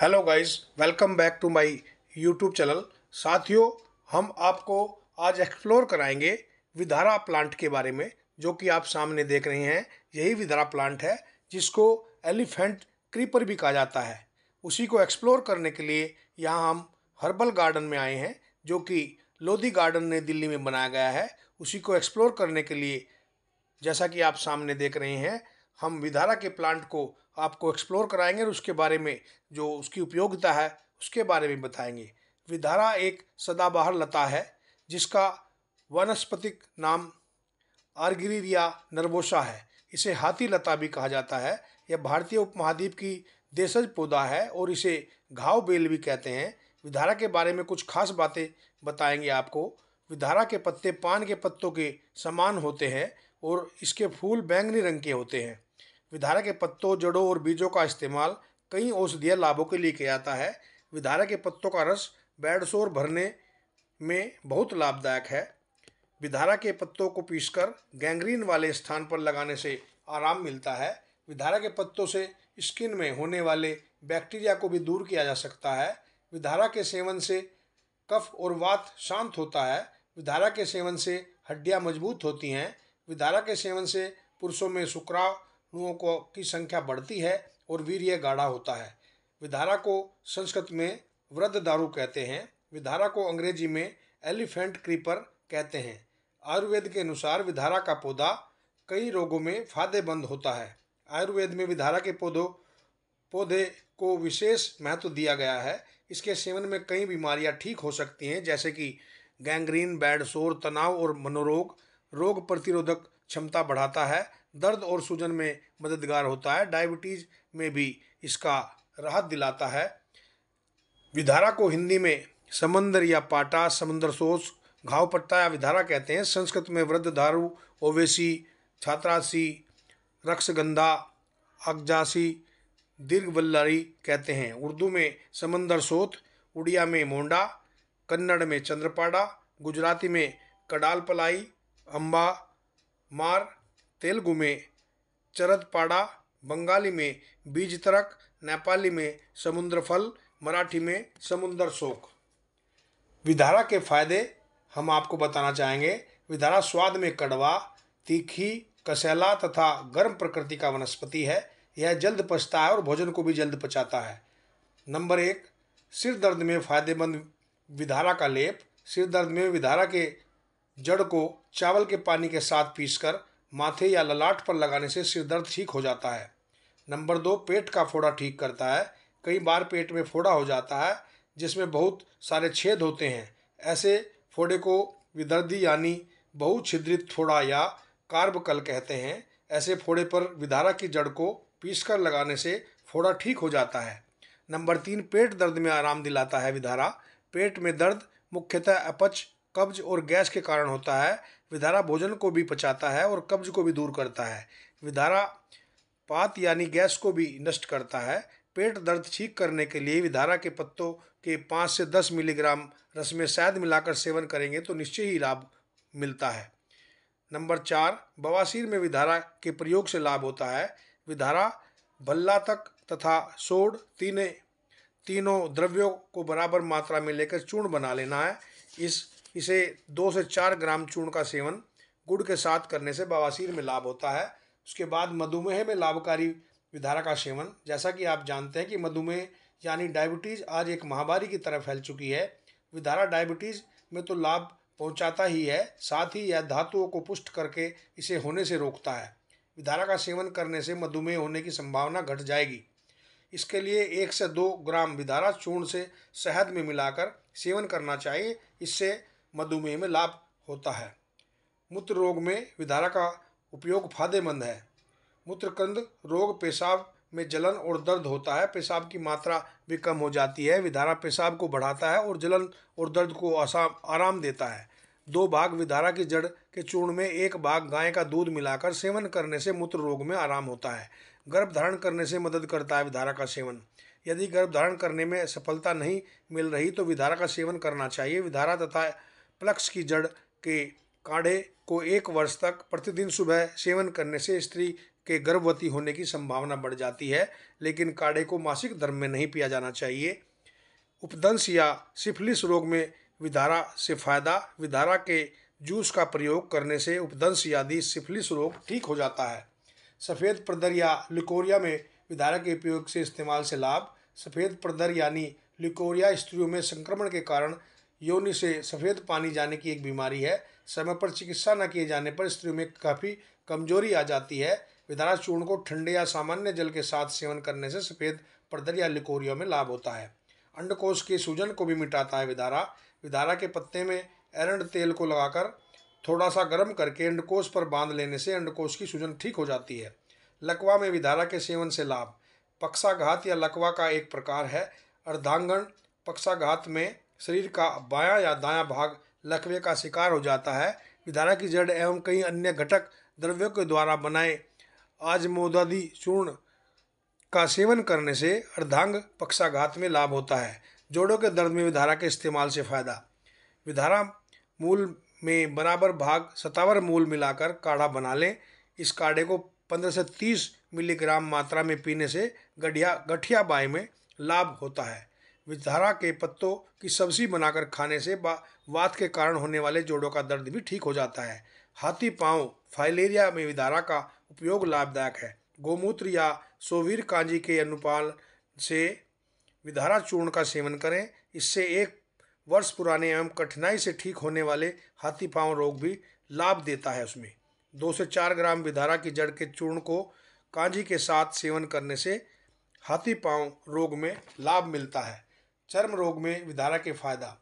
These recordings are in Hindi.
hello guys welcome back to my YouTube channel साथियों हम आपको आज एक्सप्लोर कराएंगे विधारा प्लांट के बारे में जो कि आप सामने देख रहे हैं यही विधारा प्लांट है जिसको एलिफेंट क्रीपर भी कहा जाता है उसी को एक्सप्लोर करने के लिए यहाँ हम हर्बल गार्डन में आए हैं जो कि लोधी गार्डन ने दिल्ली में बनाया गया है उसी को एक्सप्लोर करने के लिए जैसा कि आप सामने देख रहे हैं हम विधारा के प्लांट को आपको एक्सप्लोर कराएंगे और उसके बारे में जो उसकी उपयोगिता है उसके बारे में बताएंगे विधारा एक सदाबहार लता है जिसका वनस्पतिक नाम आर्गिरिया नरबोसा है इसे हाथी लता भी कहा जाता है यह भारतीय उपमहाद्वीप की देशज पौधा है और इसे घाव बेल भी कहते हैं विधारा के बारे में कुछ खास बातें बताएंगे आपको विधारा के पत्ते पान के पत्तों के समान होते हैं और इसके फूल बैंगनी रंग के होते हैं विधारा के पत्तों जड़ों और बीजों का इस्तेमाल कई औषधीय लाभों के लिए किया जाता है विधारा के पत्तों का रस बेडसोर भरने में बहुत लाभदायक है विधारा के पत्तों को पीसकर गैंग्रीन वाले स्थान पर लगाने से आराम मिलता है विधारा के पत्तों से स्किन में होने वाले बैक्टीरिया को भी दूर किया जा सकता है विधारा के सेवन से कफ और वात शांत होता है विधारा के सेवन से हड्डियां मजबूत होती हैं विधारा के सेवन से पुरुषों में सुक्रा अणुओं को की संख्या बढ़ती है और वीर्य गाढ़ा होता है विधारा को संस्कृत में वृद्ध दारू कहते हैं विधारा को अंग्रेजी में एलिफेंट क्रीपर कहते हैं आयुर्वेद के अनुसार विधारा का पौधा कई रोगों में फायदेमंद होता है आयुर्वेद में विधारा के पौधों पौधे को विशेष महत्व दिया गया है इसके सेवन में कई बीमारियां ठीक हो सकती हैं जैसे कि गैंग्रीन बैड शोर तनाव और मनोरोग रोग प्रतिरोधक क्षमता बढ़ाता है दर्द और सूजन में मददगार होता है डायबिटीज़ में भी इसका राहत दिलाता है विधारा को हिंदी में समंदर या पाटा समंदर सोस घाव पट्टा या विधारा कहते हैं संस्कृत में वृद्ध धारू ओवेसी छात्रासी रक्षगंधा अगजासी दीर्घवल्लरी कहते हैं उर्दू में समंदर सोत उड़िया में मोंडा कन्नड़ में चंद्रपाड़ा गुजराती में कडाल पलाई अम्बा मार तेलुगु में चरदपाड़ा बंगाली में बीज तरक नेपाली में फल मराठी में समुन्द्र शोक विधारा के फायदे हम आपको बताना चाहेंगे विधारा स्वाद में कड़वा तीखी कसैला तथा गर्म प्रकृति का वनस्पति है यह जल्द पचता है और भोजन को भी जल्द पचाता है नंबर एक सिर दर्द में फायदेमंद विधारा का लेप सिर दर्द में विधारा के जड़ को चावल के पानी के साथ पीसकर माथे या ललाट पर लगाने से सिर दर्द ठीक हो जाता है नंबर दो पेट का फोड़ा ठीक करता है कई बार पेट में फोड़ा हो जाता है जिसमें बहुत सारे छेद होते हैं ऐसे फोड़े को विदर्दी यानी बहुछिद्रित फोड़ा या कार्बकल कहते हैं ऐसे फोड़े पर विधारा की जड़ को पीस कर लगाने से फोड़ा ठीक हो जाता है नंबर तीन पेट दर्द में आराम दिलाता है विधारा पेट में दर्द मुख्यतः अपच कब्ज और गैस के कारण होता है विधारा भोजन को भी पचाता है और कब्ज को भी दूर करता है विधारा पात यानी गैस को भी नष्ट करता है पेट दर्द ठीक करने के लिए विधारा के पत्तों के पाँच से दस मिलीग्राम रस में शायद मिलाकर सेवन करेंगे तो निश्चय ही लाभ मिलता है नंबर चार बवासीर में विधारा के प्रयोग से लाभ होता है विधारा भल्ला तक तथा सोड तीन तीनों द्रव्यों को बराबर मात्रा में लेकर चूर्ण बना लेना है इस इसे दो से चार ग्राम चूर्ण का सेवन गुड़ के साथ करने से बवासीर में लाभ होता है उसके बाद मधुमेह में लाभकारी विधारा का सेवन जैसा कि आप जानते हैं कि मधुमेह यानी डायबिटीज़ आज एक महामारी की तरह फैल चुकी है विधारा डायबिटीज़ में तो लाभ पहुंचाता ही है साथ ही यह धातुओं को पुष्ट करके इसे होने से रोकता है विधारा का सेवन करने से मधुमेह होने की संभावना घट जाएगी इसके लिए एक से दो ग्राम विधारा चूर्ण से शहद में मिलाकर सेवन करना चाहिए इससे मधुमेह में लाभ होता है मूत्र रोग में विधारा का उपयोग फायदेमंद है मूत्रकंद रोग पेशाब में जलन और दर्द होता है पेशाब की मात्रा भी कम हो जाती है विधारा पेशाब को बढ़ाता है और जलन और दर्द को आसाम आराम देता है दो भाग विधारा की जड़ के चूर्ण में एक भाग गाय का दूध मिलाकर सेवन करने से मूत्र रोग में आराम होता है गर्भ धारण करने से मदद करता है विधारा का सेवन यदि गर्भ धारण करने में सफलता नहीं मिल रही तो विधारा का सेवन करना चाहिए विधारा तथा प्लक्स की जड़ के काढ़े को एक वर्ष तक प्रतिदिन सुबह सेवन करने से स्त्री के गर्भवती होने की संभावना बढ़ जाती है लेकिन काढ़े को मासिक धर्म में नहीं पिया जाना चाहिए उपदंश या सिफिलिस रोग में विधारा से फायदा विधारा के जूस का प्रयोग करने से उपदंश आदि सिफिलिस रोग ठीक हो जाता है सफ़ेद प्रदर या लिकोरिया में विधारा के उपयोग से इस्तेमाल से लाभ सफ़ेद प्रदर यानी लिकोरिया स्त्रियों में संक्रमण के कारण योनि से सफ़ेद पानी जाने की एक बीमारी है समय पर चिकित्सा न किए जाने पर स्त्रियों में काफ़ी कमजोरी आ जाती है विदारा चूर्ण को ठंडे या सामान्य जल के साथ सेवन करने से सफ़ेद पर्दर या लिकोरिया में लाभ होता है अंडकोश के सूजन को भी मिटाता है विदारा विदारा के पत्ते में एरंड तेल को लगाकर थोड़ा सा गर्म करके अंडकोश पर बांध लेने से अंडकोश की सूजन ठीक हो जाती है लकवा में विधारा के सेवन से लाभ पक्षाघात या लकवा का एक प्रकार है अर्धांगण पक्षाघात में शरीर का बायां या दायां भाग लकवे का शिकार हो जाता है विधारा की जड़ एवं कई अन्य घटक द्रव्यों के द्वारा बनाए आजमोदी चूर्ण का सेवन करने से अर्धांग पक्षाघात में लाभ होता है जोड़ों के दर्द में विधारा के इस्तेमाल से फायदा विधारा मूल में बराबर भाग सतावर मूल मिलाकर काढ़ा बना लें इस काढ़े को 15 से 30 मिलीग्राम मात्रा में पीने से गठिया गठिया बाएँ में लाभ होता है विधारा के पत्तों की सब्जी बनाकर खाने से वात के कारण होने वाले जोड़ों का दर्द भी ठीक हो जाता है हाथी पाँव फाइलेरिया में विधारा का उपयोग लाभदायक है गोमूत्र या सोवीर कांजी के अनुपाल से विधारा चूर्ण का सेवन करें इससे एक वर्ष पुराने एवं कठिनाई से ठीक होने वाले हाथी पाँव रोग भी लाभ देता है उसमें दो से चार ग्राम विधारा की जड़ के चूर्ण को कांजी के साथ सेवन करने से हाथी पाँव रोग में लाभ मिलता है चर्म रोग में विधारा के फायदा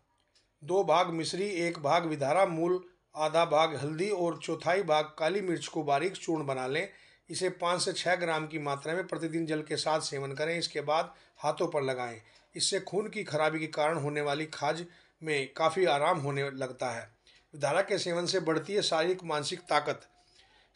दो भाग मिश्री एक भाग विधारा मूल आधा भाग हल्दी और चौथाई भाग काली मिर्च को बारीक चूर्ण बना लें इसे पाँच से छः ग्राम की मात्रा में प्रतिदिन जल के साथ सेवन करें इसके बाद हाथों पर लगाएं इससे खून की खराबी के कारण होने वाली खाज में काफ़ी आराम होने लगता है विधारा के सेवन से बढ़ती है शारीरिक मानसिक ताकत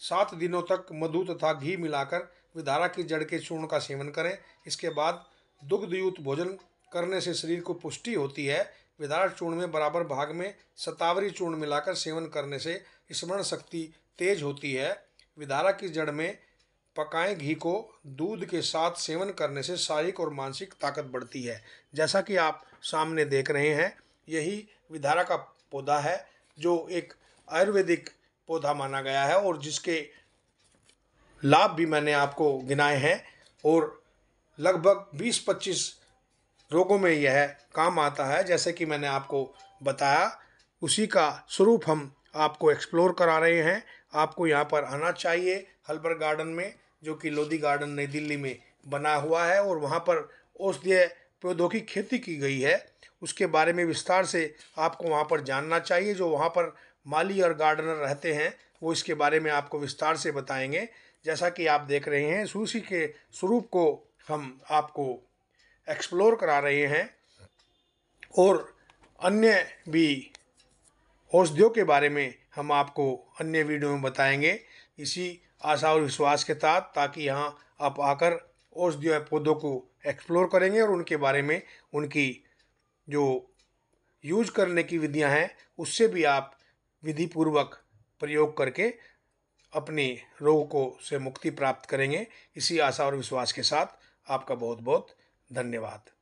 सात दिनों तक मधु तथा घी मिलाकर विधारा की जड़ के चूर्ण का सेवन करें इसके बाद दुग्धयुक्त भोजन करने से शरीर को पुष्टि होती है विदार चूर्ण में बराबर भाग में सतावरी चूर्ण मिलाकर सेवन करने से स्मरण शक्ति तेज होती है विदारा की जड़ में पकाए घी को दूध के साथ सेवन करने से शारीरिक और मानसिक ताकत बढ़ती है जैसा कि आप सामने देख रहे हैं यही विधारा का पौधा है जो एक आयुर्वेदिक पौधा माना गया है और जिसके लाभ भी मैंने आपको गिनाए हैं और लगभग 20-25 रोगों में यह काम आता है जैसे कि मैंने आपको बताया उसी का स्वरूप हम आपको एक्सप्लोर करा रहे हैं आपको यहाँ पर आना चाहिए हल्बर गार्डन में जो कि लोधी गार्डन नई दिल्ली में बना हुआ है और वहाँ पर औषधीय पौधों की खेती की गई है उसके बारे में विस्तार से आपको वहाँ पर जानना चाहिए जो वहाँ पर माली और गार्डनर रहते हैं वो इसके बारे में आपको विस्तार से बताएंगे जैसा कि आप देख रहे हैं सूसी के स्वरूप को हम आपको एक्सप्लोर करा रहे हैं और अन्य भी औषधियों के बारे में हम आपको अन्य वीडियो में बताएंगे इसी आशा और विश्वास के साथ ताकि यहाँ आप आकर औषधियों पौधों को एक्सप्लोर करेंगे और उनके बारे में उनकी जो यूज करने की विधियाँ हैं उससे भी आप विधिपूर्वक प्रयोग करके अपने रोग को से मुक्ति प्राप्त करेंगे इसी आशा और विश्वास के साथ आपका बहुत बहुत धन्यवाद